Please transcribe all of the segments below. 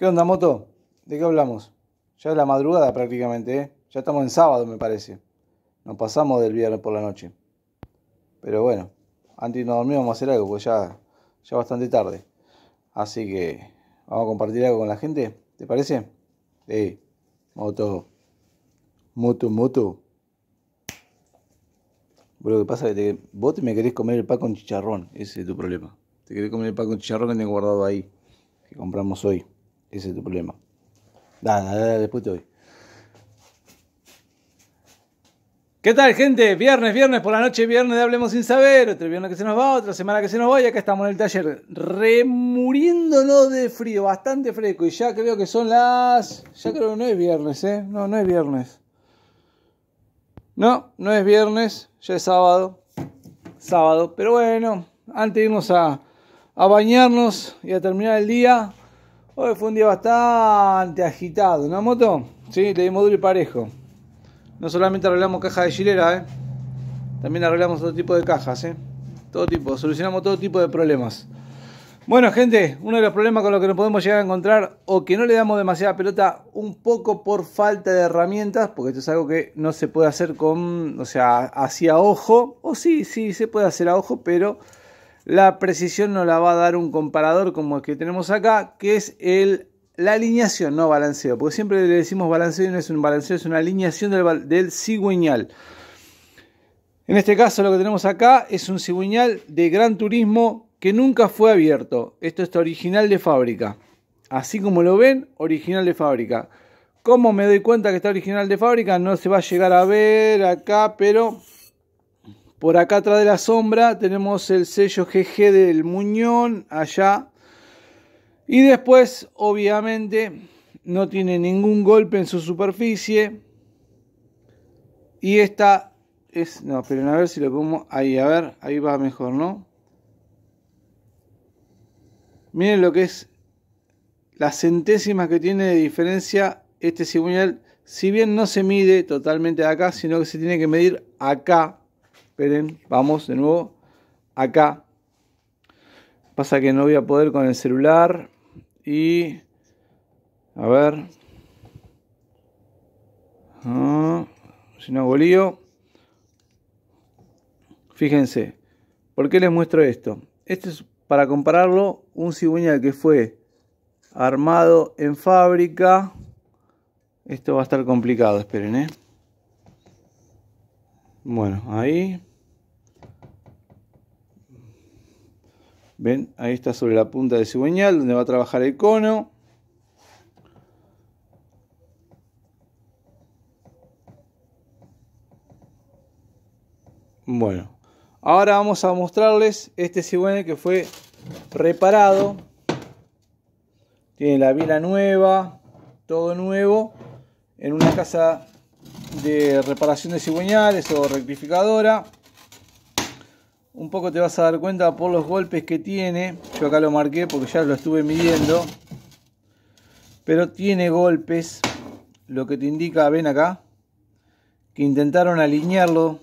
¿Qué onda, moto? ¿De qué hablamos? Ya es la madrugada prácticamente, ¿eh? Ya estamos en sábado, me parece. Nos pasamos del viernes por la noche. Pero bueno, antes de no dormir vamos a hacer algo, pues ya, ya bastante tarde. Así que vamos a compartir algo con la gente, ¿te parece? Eh, moto. Moto, moto. Bueno, lo que pasa es que vos me querés comer el pan con chicharrón, ese es tu problema. Te querés comer el pan con chicharrón que tengo guardado ahí, que compramos hoy. Ese es tu problema. Dale, después te voy. ¿Qué tal, gente? Viernes, viernes por la noche, viernes de Hablemos Sin Saber. Otro viernes que se nos va, otra semana que se nos va. Y acá estamos en el taller remuriéndonos de frío, bastante fresco. Y ya creo que son las. Ya creo que no es viernes, ¿eh? No, no es viernes. No, no es viernes, ya es sábado. Sábado, pero bueno, antes de irnos a, a bañarnos y a terminar el día, Hoy fue un día bastante agitado, ¿no, moto? Sí, le dimos duro y parejo. No solamente arreglamos caja de chilera, ¿eh? También arreglamos otro tipo de cajas, ¿eh? Todo tipo, solucionamos todo tipo de problemas. Bueno, gente, uno de los problemas con los que nos podemos llegar a encontrar o que no le damos demasiada pelota un poco por falta de herramientas, porque esto es algo que no se puede hacer con, o sea, hacia ojo, o sí, sí, se puede hacer a ojo, pero la precisión nos la va a dar un comparador como el que tenemos acá, que es el, la alineación, no balanceo, porque siempre le decimos balanceo y no es un balanceo, es una alineación del, del cigüeñal. En este caso lo que tenemos acá es un cigüeñal de gran turismo que nunca fue abierto. Esto está original de fábrica. Así como lo ven, original de fábrica. ¿Cómo me doy cuenta que está original de fábrica? No se va a llegar a ver acá, pero por acá atrás de la sombra tenemos el sello GG del Muñón, allá. Y después, obviamente, no tiene ningún golpe en su superficie. Y esta es... No, pero a ver si lo pongo ahí, a ver, ahí va mejor, ¿no? Miren lo que es las centésimas que tiene de diferencia este cigüeñal. Si bien no se mide totalmente acá, sino que se tiene que medir acá Esperen, vamos de nuevo. Acá. Pasa que no voy a poder con el celular. Y. A ver. Ah, si no hago lío. Fíjense. ¿Por qué les muestro esto? Esto es para compararlo. Un cigüeñal que fue armado en fábrica. Esto va a estar complicado, esperen, ¿eh? Bueno, ahí. ¿Ven? Ahí está sobre la punta de cigüeñal, donde va a trabajar el cono. Bueno, ahora vamos a mostrarles este cigüeñal que fue reparado. Tiene la vila nueva, todo nuevo, en una casa de reparación de cigüeñales o rectificadora un poco te vas a dar cuenta por los golpes que tiene. Yo acá lo marqué porque ya lo estuve midiendo. Pero tiene golpes, lo que te indica, ven acá, que intentaron alinearlo.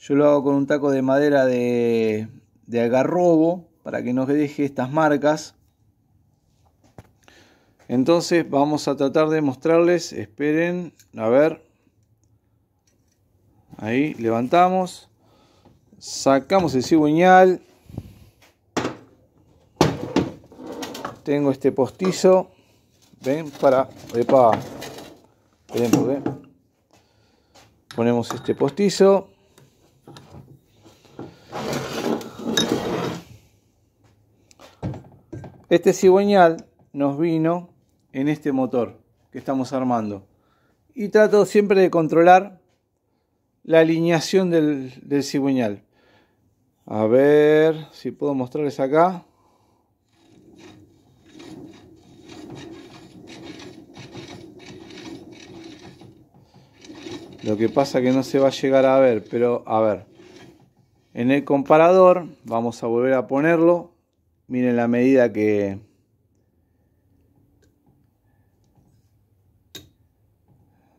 Yo lo hago con un taco de madera de, agarrobo para que no deje estas marcas. Entonces vamos a tratar de mostrarles, esperen, a ver, ahí levantamos Sacamos el cigüeñal. Tengo este postizo. Ven, para. Epa. Pues, Ponemos este postizo. Este cigüeñal nos vino en este motor que estamos armando. Y trato siempre de controlar la alineación del, del cigüeñal. A ver si puedo mostrarles acá. Lo que pasa que no se va a llegar a ver, pero a ver. En el comparador vamos a volver a ponerlo. Miren la medida que...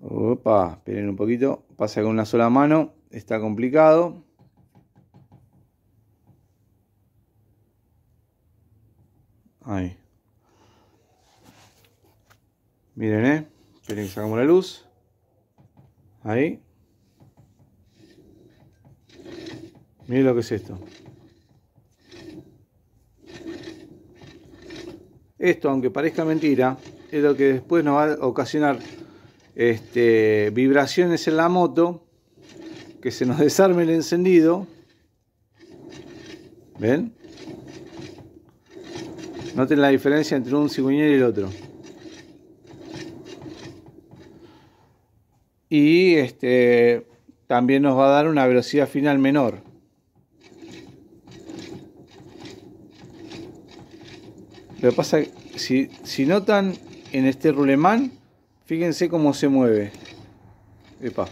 Opa, esperen un poquito. Pasa con una sola mano. Está complicado. Ahí. Miren, ¿eh? Esperen que sacamos la luz. Ahí. Miren lo que es esto. Esto, aunque parezca mentira, es lo que después nos va a ocasionar este, vibraciones en la moto, que se nos desarme el encendido. ¿Ven? Noten la diferencia entre un cigüeñero y el otro. Y este, también nos va a dar una velocidad final menor. Lo que pasa que si, si notan en este rulemán, fíjense cómo se mueve. Epa.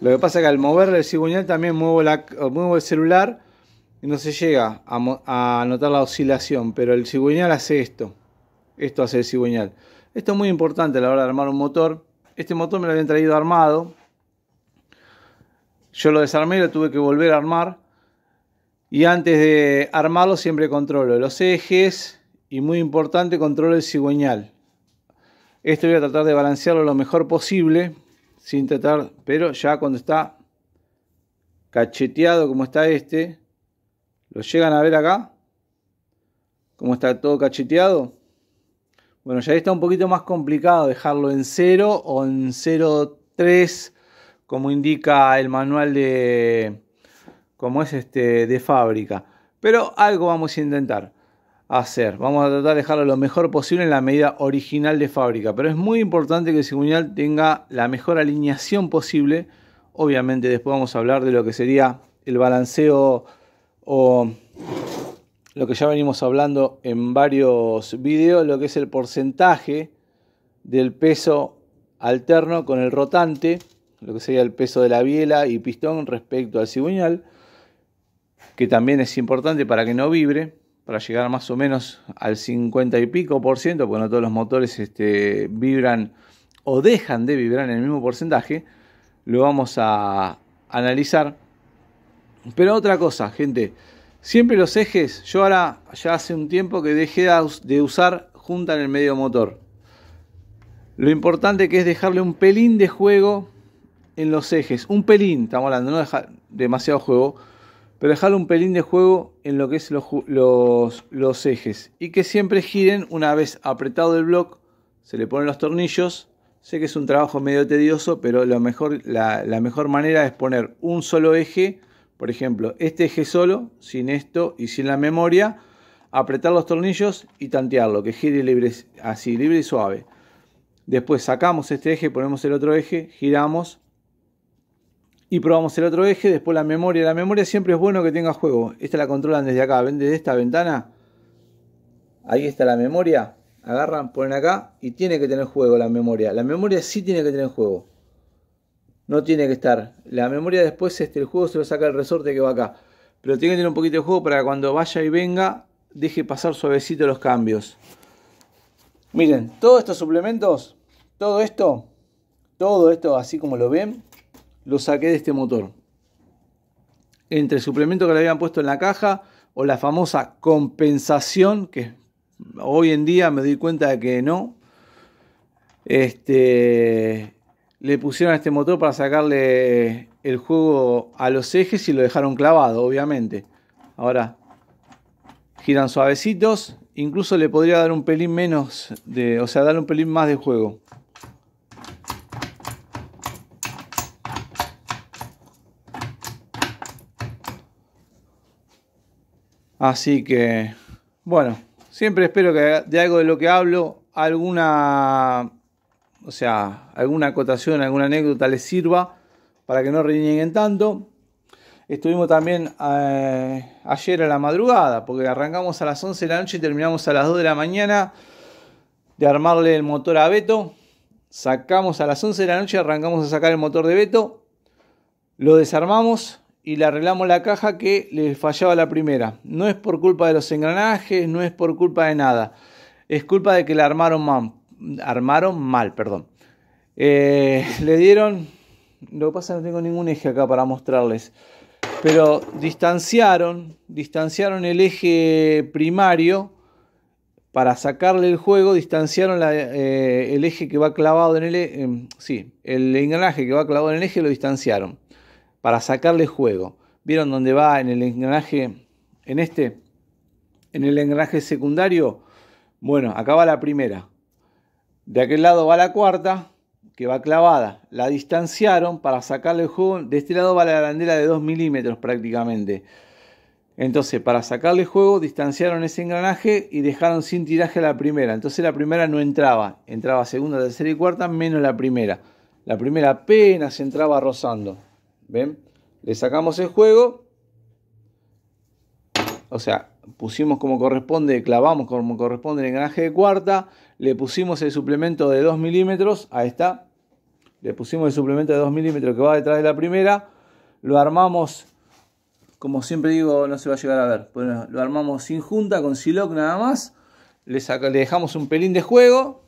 Lo que pasa es que al mover el cigüeñal también muevo, el celular y no se llega a, a, notar la oscilación, pero el cigüeñal hace esto. Esto hace el cigüeñal. Esto es muy importante a la hora de armar un motor. Este motor me lo habían traído armado. Yo lo desarmé, lo tuve que volver a armar. Y antes de armarlo siempre controlo los ejes y muy importante controlo el cigüeñal. Esto voy a tratar de balancearlo lo mejor posible sin tratar, pero ya cuando está cacheteado como está este, lo llegan a ver acá, como está todo cacheteado. Bueno, ya está un poquito más complicado dejarlo en 0 o en 0.3, como indica el manual de como es este de fábrica, pero algo vamos a intentar hacer. Vamos a tratar de dejarlo lo mejor posible en la medida original de fábrica, pero es muy importante que el cigüeñal tenga la mejor alineación posible. Obviamente después vamos a hablar de lo que sería el balanceo o lo que ya venimos hablando en varios videos, lo que es el porcentaje del peso alterno con el rotante, lo que sería el peso de la biela y pistón respecto al cigüeñal, que también es importante para que no vibre para llegar más o menos al 50 y pico por ciento, porque no todos los motores este, vibran o dejan de vibrar en el mismo porcentaje, lo vamos a analizar. Pero otra cosa, gente, siempre los ejes, yo ahora ya hace un tiempo que dejé de usar junta en el medio motor. Lo importante que es dejarle un pelín de juego en los ejes, un pelín, estamos hablando, no dejar demasiado juego, pero dejar un pelín de juego en lo que es los, ejes y que siempre giren una vez apretado el bloque se le ponen los tornillos. Sé que es un trabajo medio tedioso, pero mejor, la, mejor manera es poner un solo eje, por ejemplo, este eje solo, sin esto y sin la memoria, apretar los tornillos y tantearlo, que gire libre, así, libre y suave. Después sacamos este eje, ponemos el otro eje, giramos y probamos el otro eje, después la memoria. La memoria siempre es bueno que tenga juego. Esta la controlan desde acá, ven desde esta ventana. Ahí está la memoria. Agarran, ponen acá y tiene que tener juego la memoria. La memoria sí tiene que tener juego. No tiene que estar. La memoria después este, el juego se lo saca el resorte que va acá. Pero tiene que tener un poquito de juego para cuando vaya y venga deje pasar suavecito los cambios. Miren, todos estos suplementos, todo esto, todo esto así como lo ven, lo saqué de este motor. Entre el suplemento que le habían puesto en la caja o la famosa compensación, que hoy en día me doy cuenta de que no, este, le pusieron a este motor para sacarle el juego a los ejes y lo dejaron clavado, obviamente. Ahora giran suavecitos, incluso le podría dar un pelín menos de, o sea, dar un pelín más de juego. Así que, bueno, siempre espero que de algo de lo que hablo, alguna, o sea, alguna acotación, alguna anécdota les sirva para que no renieguen tanto. Estuvimos también eh, ayer a la madrugada, porque arrancamos a las 11 de la noche y terminamos a las 2 de la mañana de armarle el motor a Beto. Sacamos a las 11 de la noche, arrancamos a sacar el motor de Beto, lo desarmamos, y le arreglamos la caja que le fallaba la primera. No es por culpa de los engranajes, no es por culpa de nada. Es culpa de que la armaron mal. Armaron mal, perdón. Eh, le dieron. Lo que pasa es que no tengo ningún eje acá para mostrarles. Pero distanciaron. Distanciaron el eje primario. Para sacarle el juego, distanciaron eh, el eje que va clavado en el. Eh, sí, el engranaje que va clavado en el eje lo distanciaron para sacarle juego. ¿Vieron dónde va en el engranaje? En este, en el engranaje secundario. Bueno, acá va la primera. De aquel lado va la cuarta, que va clavada. La distanciaron para sacarle juego. De este lado va la arandela de 2 milímetros prácticamente. Entonces, para sacarle juego, distanciaron ese engranaje y dejaron sin tiraje la primera. Entonces la primera no entraba. Entraba segunda, tercera y cuarta, menos la primera. La primera apenas entraba rozando. ¿Ven? Le sacamos el juego. O sea, pusimos como corresponde, clavamos como corresponde el engranaje de cuarta. Le pusimos el suplemento de 2 milímetros. Ahí está. Le pusimos el suplemento de 2 milímetros que va detrás de la primera. Lo armamos, como siempre digo, no se va a llegar a ver. lo armamos sin junta, con siloc nada más. Le, le dejamos un pelín de juego.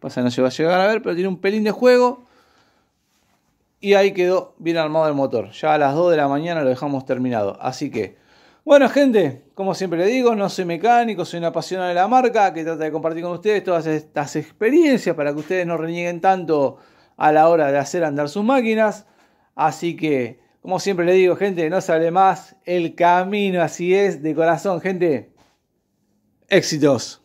Pasa, no se va a llegar a ver, pero tiene un pelín de juego. Y ahí quedó bien armado el motor. Ya a las 2 de la mañana lo dejamos terminado. Así que, bueno gente, como siempre le digo, no soy mecánico, soy un apasionado de la marca que trata de compartir con ustedes todas estas experiencias para que ustedes no renieguen tanto a la hora de hacer andar sus máquinas. Así que, como siempre le digo, gente, no sale más. El camino así es, de corazón, gente. Éxitos.